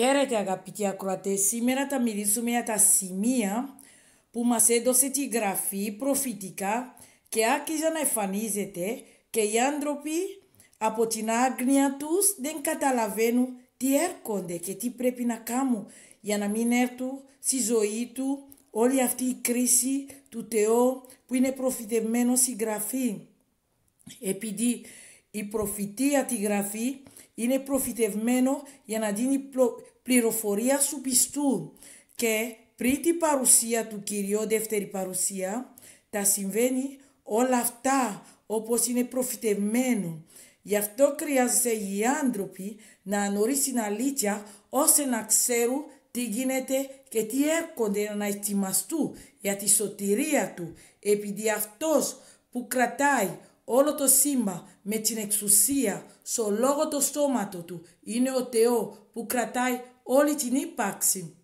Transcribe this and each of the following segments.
Χαίρετε αγαπητοί ακροατές, σήμερα θα μιλήσουμε για τα σημεία που μας έδωσε τη γραφή προφητικά και άρχιζαν να εμφανίζεται και οι άνθρωποι από την άγνοια τους δεν καταλαβαίνουν τι έρχονται και τι πρέπει να κάνουν για να μην έρθουν στη ζωή του όλη αυτή η κρίση του Θεού που είναι προφητευμένο στη γραφή. Επειδή η προφητεία τη γραφή είναι προφητευμένο για να δίνει πληροφορία σου πιστού και πριν την παρουσία του Κυρίου, δεύτερη παρουσία, τα συμβαίνει όλα αυτά όπως είναι προφητευμένο. Γι' αυτό χρειάζεται οι άνθρωποι να ανορίσουν την αλήθεια ώστε να ξέρουν τι γίνεται και τι έρχονται να ετοιμαστούν για τη σωτηρία του. Επειδή αυτός που κρατάει όλο το σύμπα με την εξουσία στο λόγο το στόμα του είναι ο Θεός που κρατάει όλη την ύπαρξη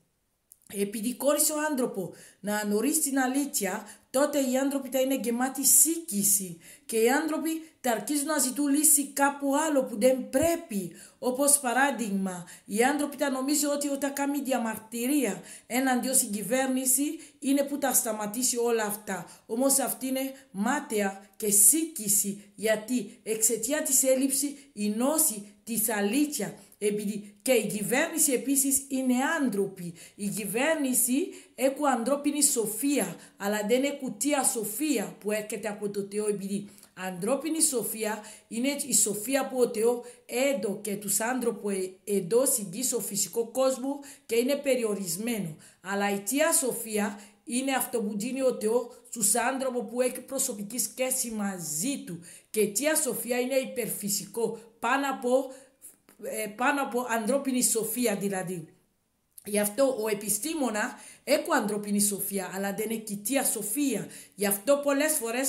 επειδή κόλλησε ο άνθρωπο να γνωρίσει την αλήθεια, τότε οι άνθρωποι θα είναι γεμάτοι σύγκυση και οι άνθρωποι θα αρχίζουν να ζητούν λύση κάπου άλλο που δεν πρέπει. Όπως παράδειγμα, οι άνθρωποι θα νομίζουν ότι όταν κάνει διαμαρτυρία έναντι στην κυβέρνηση είναι που θα σταματήσει όλα αυτά. Όμως αυτή είναι μάταια και σύγκυση γιατί εξαιτία της έλλειψη η νόση της αλήθεια επειδή και η κυβέρνηση επίσης είναι άνθρωποι. Η κυβέρνηση έχει ανθρώπινη σοφία, αλλά δεν έχει τία σοφία που έρχεται από το Θεό. Επειδή ανθρώπινη σοφία είναι η σοφία που ο Θεό και τους άνθρωπου εδώ στην στο φυσικό κόσμο και είναι περιορισμένο. Αλλά η τία σοφία είναι αυτό που δίνει ο Θεό στους άνθρωπους που έχει προσωπική σχέση μαζί του. Και η Τία Σοφία είναι υπερφυσικό πάνω από ε, πάνω από ανθρώπινη σοφία δηλαδή. Γι' αυτό ο επιστήμονα έχω ανθρωπινή σοφία, αλλά δεν είναι κοιτία σοφία. Γι' αυτό πολλές φορές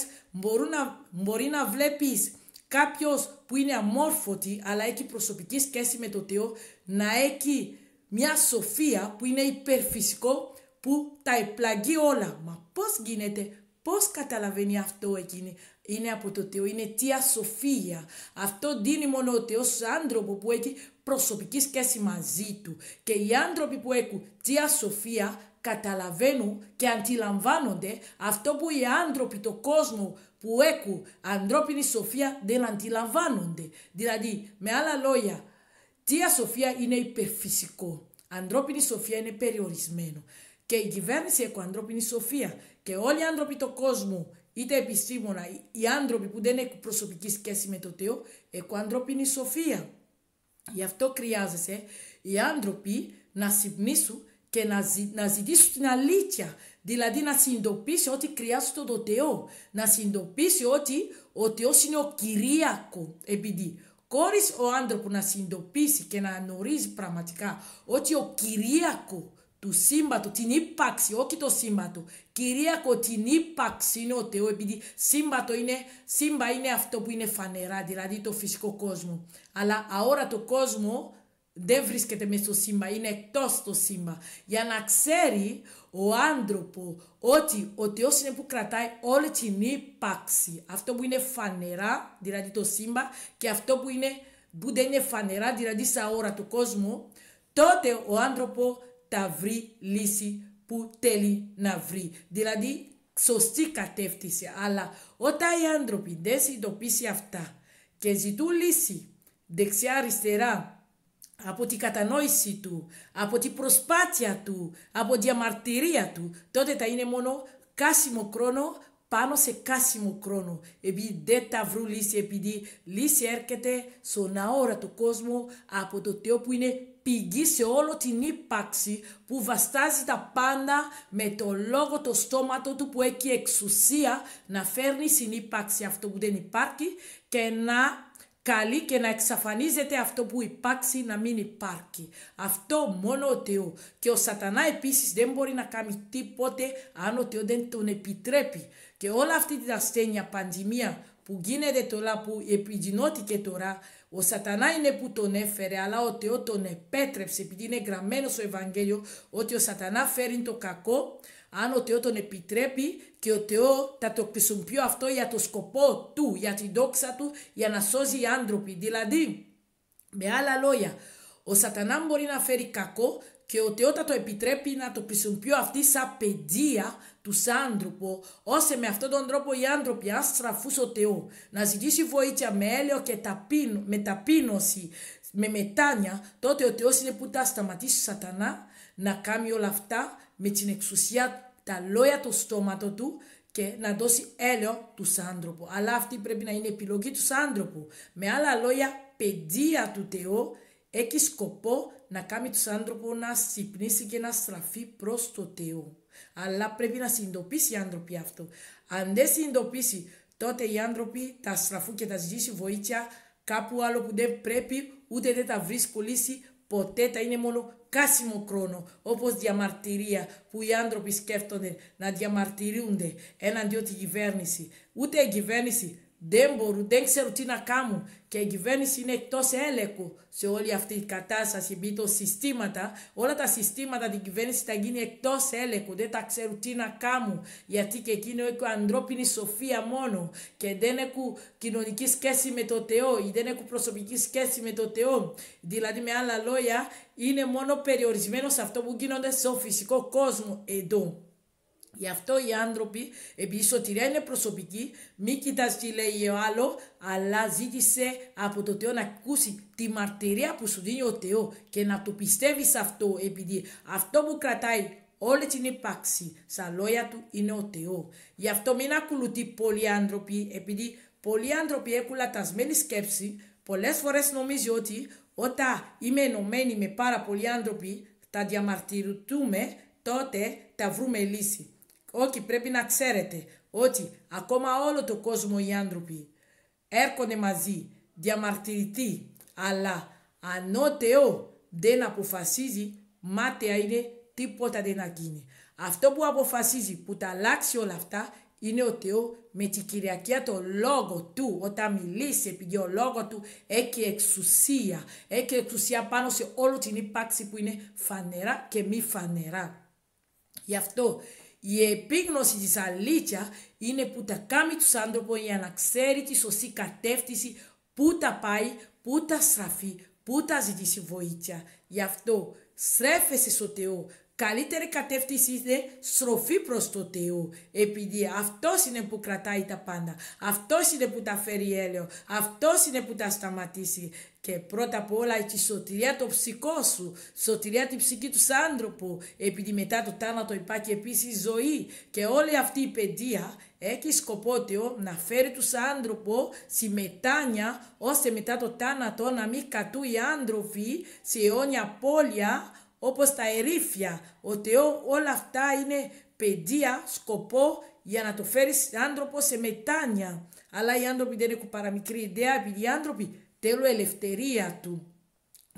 μπορεί να, βλέπεις κάποιος που είναι αμόρφωτη, αλλά έχει προσωπική σχέση με το Θεό, να έχει μια σοφία που είναι υπερφυσικό, που τα επλαγεί όλα. Μα πώς γίνεται, πώς καταλαβαίνει αυτό εκείνη είναι από το Θεό, είναι Τία Σοφία. Αυτό δίνει μόνο ο Θεός σε άνθρωπο που έχει προσωπική σχέση μαζί του. Και οι άνθρωποι που έχουν Τία Σοφία καταλαβαίνουν και αντιλαμβάνονται αυτό που οι άνθρωποι, το κόσμο που έχουν ανθρώπινη σοφία δεν αντιλαμβάνονται. Δηλαδή, με άλλα λόγια, Τία Σοφία είναι υπερφυσικό. Ανθρώπινη σοφία είναι περιορισμένο. Και η κυβέρνηση έχει ανθρώπινη σοφία. Και όλοι οι άνθρωποι του κόσμου είτε επιστήμονα, οι άνθρωποι που δεν έχουν προσωπική σχέση με το Θεό, έχουν ανθρώπινη σοφία. Γι' αυτό χρειάζεσαι οι άνθρωποι να συμπνήσουν και να, ζη, να ζητήσουν την αλήθεια. Δηλαδή να συνειδητοποιήσει ότι χρειάζεται το Θεό. Να συνειδητοποιήσει ότι ο Θεός είναι ο Κυρίακο. Επειδή χωρίς ο άνθρωπο να συνειδητοποιήσει και να γνωρίζει πραγματικά ότι ο Κυρίακο του σύμπατο, την ύπαξη, όχι το σύμπατο. Κυρίακο την ύπαρξη είναι ο Θεός, επειδή σύμπατο είναι, αυτό που είναι φανερά, δηλαδή το φυσικό κόσμο. Αλλά αόρατο κόσμο δεν βρίσκεται μέσα στο σύμπα, είναι εκτός το σύμπα. Για να ξέρει ο άνθρωπο ότι ο Θεός είναι που κρατάει όλη την ύπαξη, Αυτό που είναι φανερά, δηλαδή το σύμπα, και αυτό που, δεν είναι φανερά, δηλαδή σαν ώρα του κόσμου, τότε ο άνθρωπο θα βρει λύση που θέλει να βρει. Δηλαδή, σωστή κατεύθυνση. Αλλά όταν οι άνθρωποι δεν συνειδητοποιήσουν αυτά και ζητούν λύση δεξιά-αριστερά από την κατανόηση του, από την προσπάθεια του, από τη διαμαρτυρία του, τότε θα είναι μόνο κάσιμο χρόνο πάνω σε κάσιμο χρόνο. Επειδή δεν θα βρουν λύση, επειδή λύση έρχεται στον αόρατο κόσμο από το Θεό που είναι πηγή σε όλο την ύπαρξη που βαστάζει τα πάντα με το λόγο το στόμα του που έχει εξουσία να φέρνει στην ύπαρξη αυτό που δεν υπάρχει και να καλεί και να εξαφανίζεται αυτό που υπάρχει να μην υπάρχει. Αυτό μόνο ο Θεός. Και ο σατανά επίσης δεν μπορεί να κάνει τίποτε αν ο Θεός δεν τον επιτρέπει. Και όλα αυτή την ασθένεια, πανδημία που γίνεται τώρα, που επιδεινώθηκε τώρα, ο σατανά είναι που τον έφερε, αλλά ο Θεός τον επέτρεψε, επειδή είναι γραμμένο στο Ευαγγέλιο ότι ο σατανά φέρει το κακό, αν ο Θεός τον επιτρέπει και ο Θεός θα το χρησιμοποιεί αυτό για το σκοπό του, για τη δόξα του, για να σώζει οι άνθρωποι. Δηλαδή, με άλλα λόγια, ο σατανά μπορεί να φέρει κακό και ο Θεός θα το επιτρέπει να το χρησιμοποιεί αυτή σαν παιδεία του άνθρωπου, ώστε με αυτόν τον τρόπο οι άνθρωποι αν στραφούν στο Θεό, να ζητήσει βοήθεια με έλεος και ταπείνω, με ταπείνωση, με μετάνια, τότε ο Θεός είναι που θα σταματήσει σατανά να κάνει όλα αυτά με την εξουσία, τα λόγια του στόματος του και να δώσει έλεο τους άνθρωπου. Αλλά αυτή πρέπει να είναι επιλογή τους άνθρωπου. Με άλλα λόγια, παιδεία του Θεού έχει σκοπό να κάνει τους άνθρωπο να συμπνήσει και να στραφεί προς το Θεό. Αλλά πρέπει να συνειδητοποιήσει οι άνθρωποι αυτό. Αν δεν συνειδητοποιήσει, τότε οι άνθρωποι θα στραφούν και θα ζητήσει βοήθεια κάπου άλλο που δεν πρέπει, ούτε δεν θα βρίσκουν λύση, ποτέ θα είναι μόνο κάσιμο χρόνο, όπως διαμαρτυρία που οι άνθρωποι σκέφτονται να διαμαρτυρούνται έναντι τη κυβέρνηση. Ούτε η κυβέρνηση δεν μπορούν, δεν ξέρουν τι να κάνουν και η κυβέρνηση είναι εκτός έλεγχο σε όλη αυτή την κατάσταση. Επειδή το συστήματα, όλα τα συστήματα την κυβέρνηση θα γίνει εκτός έλεγχο, Δεν τα ξέρουν τι να κάνουν. Γιατί και εκείνο έχουν ανθρώπινη σοφία μόνο και δεν έχουν κοινωνική σχέση με το Θεό ή δεν έχουν προσωπική σχέση με το Θεό. Δηλαδή, με άλλα λόγια, είναι μόνο περιορισμένο σε αυτό που γίνονται στο φυσικό κόσμο εδώ. Γι' αυτό οι άνθρωποι, επειδή η σωτηρία είναι προσωπική, μη κοιτάς τι λέει ο άλλος, αλλά ζήτησε από το Θεό να ακούσει τη μαρτυρία που σου δίνει ο Θεός και να το πιστεύεις αυτό, επειδή αυτό που κρατάει όλη την ύπαρξη στα λόγια του είναι ο Θεός. Γι' αυτό μην ακολουθεί πολλοί άνθρωποι, επειδή πολλοί άνθρωποι έχουν λατασμένη σκέψη, πολλές φορές νομίζει ότι όταν είμαι ενωμένη με πάρα πολλοί άνθρωποι, θα διαμαρτυρούμε τότε θα βρούμε λύση ότι πρέπει να ξέρετε ότι ακόμα όλο το κόσμο οι άνθρωποι έρχονται μαζί διαμαρτυρητοί, αλλά αν ο δεν αποφασίζει, μάταια είναι τίποτα δεν να γίνει. Αυτό που αποφασίζει, που τα αλλάξει όλα αυτά, είναι ο Θεός με την Κυριακή το λόγο του. Όταν μιλήσει επειδή ο λόγο του έχει εξουσία. Έχει εξουσία πάνω σε όλη την ύπαρξη που είναι φανερά και μη φανερά. Γι' αυτό η επίγνωση της αλήθειας είναι που τα κάνει τους άνθρωποι για να ξέρει τη σωστή κατεύθυνση που τα πάει, που τα στραφεί, που τα ζητήσει βοήθεια. Γι' αυτό στρέφεσαι στο Θεό, καλύτερη κατεύθυνση είναι στροφή προς το Θεό. Επειδή αυτός είναι που κρατάει τα πάντα. Αυτός είναι που τα φέρει έλαιο. Αυτός είναι που τα σταματήσει. Και πρώτα απ' όλα έχει σωτηρία το ψυχό σου, σωτηρία την ψυχή του άνθρωπου, επειδή μετά το τάνατο υπάρχει επίσης ζωή. Και όλη αυτή η παιδεία έχει σκοπό Θεό να φέρει τους άνθρωπου στη μετάνια, ώστε μετά το τάνατο να μην κατούν οι άνθρωποι σε αιώνια πόλια, όπως τα ερήφια, ο Θεό όλα αυτά είναι παιδεία, σκοπό για να το φέρεις άνθρωπο σε μετάνοια. Αλλά οι άνθρωποι δεν έχουν παραμικρή ιδέα επειδή οι άνθρωποι θέλουν ελευθερία του.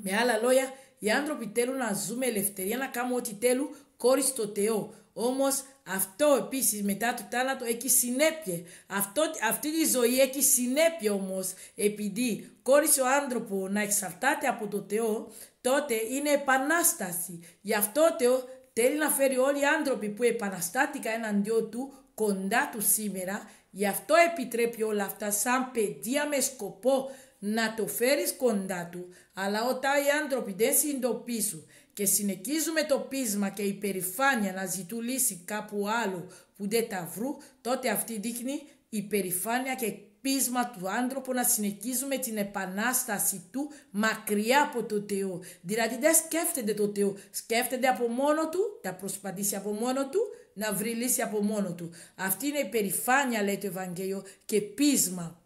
Με άλλα λόγια, οι άνθρωποι θέλουν να ζούμε ελευθερία, να κάνουμε ό,τι θέλουν χωρίς το Θεό. Όμως αυτό επίσης μετά το θάνατο έχει συνέπειε Αυτό, αυτή τη ζωή έχει συνέπειε όμως επειδή κόρησε ο άνθρωπο να εξαρτάται από το Θεό τότε είναι επανάσταση. Γι' αυτό ο Θεό θέλει να φέρει όλοι οι άνθρωποι που επαναστάτηκαν εναντίον του κοντά του σήμερα. Γι' αυτό επιτρέπει όλα αυτά σαν παιδεία με σκοπό να το φέρεις κοντά του, αλλά όταν οι άνθρωποι δεν συνειδητοποιήσουν και συνεχίζουμε το πείσμα και η περηφάνεια να ζητούν λύση κάπου άλλου που δεν τα βρουν, τότε αυτή δείχνει η περηφάνεια και πείσμα του άνθρωπου να συνεχίζουμε την επανάσταση του μακριά από το Θεό. Δηλαδή δεν σκέφτεται το Θεό, σκέφτεται από μόνο του, θα προσπαθήσει από μόνο του να βρει λύση από μόνο του. Αυτή είναι η περηφάνεια λέει το Ευαγγέλιο και πείσμα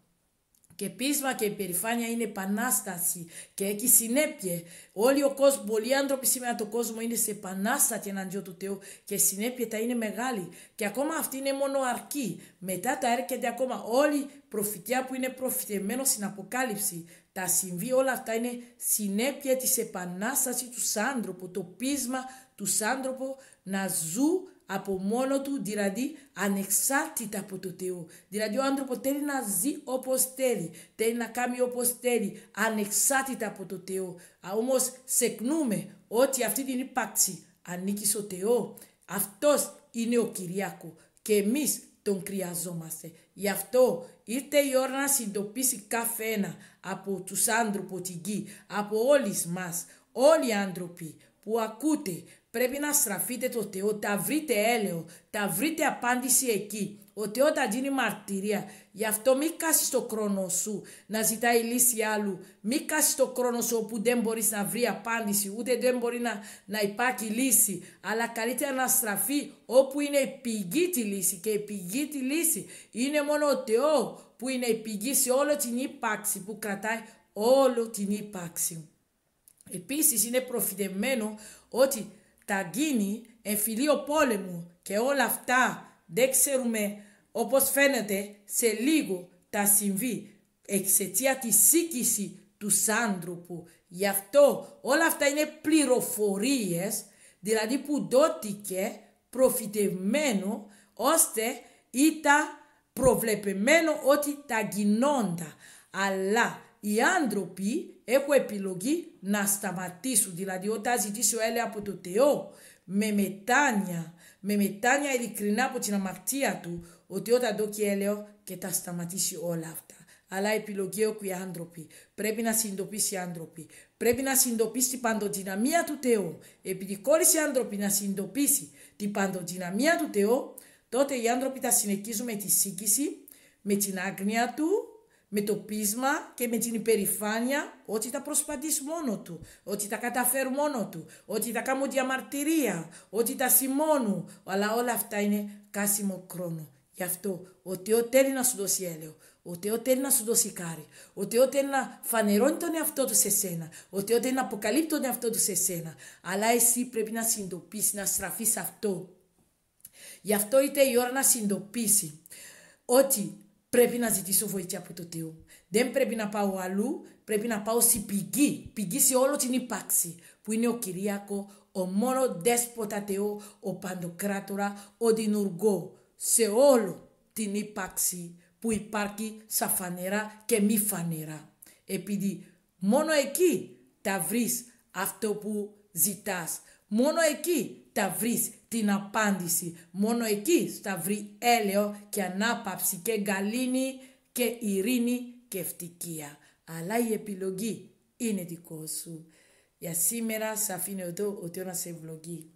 και πείσμα και υπερηφάνεια είναι επανάσταση και έχει συνέπειες Όλοι ο κόσμος, πολλοί άνθρωποι σήμερα το κόσμο είναι σε επανάσταση εναντίον του Θεού και συνέπεια τα είναι μεγάλη. Και ακόμα αυτή είναι μόνο αρκή. Μετά τα έρχεται ακόμα όλη η προφητεία που είναι προφητεμένο στην αποκάλυψη. Τα συμβεί όλα αυτά είναι συνέπεια της επανάστασης τους άνθρωπου, το πείσμα τους άνθρωπου να ζουν από μόνο του, δηλαδή ανεξάρτητα από το Θεό. Δηλαδή ο άνθρωπος θέλει να ζει όπως θέλει, θέλει να κάνει όπως θέλει, ανεξάρτητα από το Θεό. Όμως ξεχνούμε ότι αυτή την ύπαρξη ανήκει στο Θεό. Αυτός είναι ο Κυριάκο και εμείς τον χρειαζόμαστε. Γι' αυτό ήρθε η ώρα να συντοπίσει κάθε ένα από τους άνθρωπου τη γη, από όλους μας, όλοι οι άνθρωποι που ακούτε, Πρέπει να στραφείτε το Θεό, τα βρείτε έλεο, τα βρείτε απάντηση εκεί. Ο Θεός τα δίνει μαρτυρία. Γι' αυτό μην κάσει το χρόνο σου να ζητάει λύση άλλου. Μην κάσει το χρόνο σου όπου δεν μπορείς να βρεις απάντηση, ούτε δεν μπορεί να, να υπάρχει λύση. Αλλά καλύτερα να στραφεί όπου είναι η πηγή τη λύση. Και η πηγή τη λύση είναι μόνο ο Θεός που είναι η πηγή σε όλη την ύπαρξη, που κρατάει όλη την ύπαρξη. Επίσης είναι προφητευμένο ότι θα γίνει εμφυλίο πόλεμου και όλα αυτά δεν ξέρουμε όπως φαίνεται σε λίγο τα συμβεί εξαιτία της σύγκριση του άνθρωπου. Γι' αυτό όλα αυτά είναι πληροφορίες δηλαδή που δόθηκε προφητευμένο ώστε ήταν προβλεπεμένο ότι τα γινόντα. Αλλά οι άνθρωποι έχουν επιλογή να σταματήσουν. Δηλαδή όταν ζητήσει ο Έλεα από το Θεό με μετάνια με μετάνια ειλικρινά από την αμαρτία του, ότι όταν και έλεος και τα σταματήσει όλα αυτά. Αλλά και οι άνθρωποι. Πρέπει να συντοπίσει οι άνθρωποι. Πρέπει να συντοπίσει την παντοδυναμία του Θεού. Επειδή κόλλησε οι άνθρωποι να συντοπίσει την παντοδυναμία του Θεού, τότε οι άνθρωποι θα συνεχίζουν με τη σύγκριση, με την άγνοια του με το πείσμα και με την υπερηφάνεια ότι θα προσπαθήσει μόνο του, ότι θα καταφέρει μόνο του, ότι θα κάνω διαμαρτυρία, ότι θα σημώνω. Αλλά όλα αυτά είναι κάσιμο χρόνο. Γι' αυτό ο Θεό θέλει να σου δώσει έλεο. Ο Θεό θέλει να σου δώσει κάρη. Ο Θεό θέλει να φανερώνει τον εαυτό του σε σένα. Ο Θεό θέλει να αποκαλύπτει τον εαυτό του σε σένα. Αλλά εσύ πρέπει να συνειδητοποιήσεις, να στραφείς αυτό. Γι' αυτό είτε η ώρα να συνειδητοποιήσει ότι πρέπει να ζητήσω βοήθεια από το Θεό. Δεν πρέπει να πάω αλλού, πρέπει να πάω στην πηγή, πηγή σε όλο την ύπαρξη, που είναι ο Κυριακό, ο μόνο δέσποτα Θεό, ο παντοκράτορα, ο δημιουργό, σε όλο την ύπαρξη που υπάρχει σαν φανερά και μη φανερά. Επειδή μόνο εκεί θα βρεις αυτό που ζητάς. Μόνο εκεί θα βρεις την απάντηση. Μόνο εκεί θα βρει έλεο και ανάπαυση και γαλήνη και ειρήνη και ευτυχία. Αλλά η επιλογή είναι δικό σου. Για σήμερα σε αφήνω εδώ ότι να σε ευλογεί.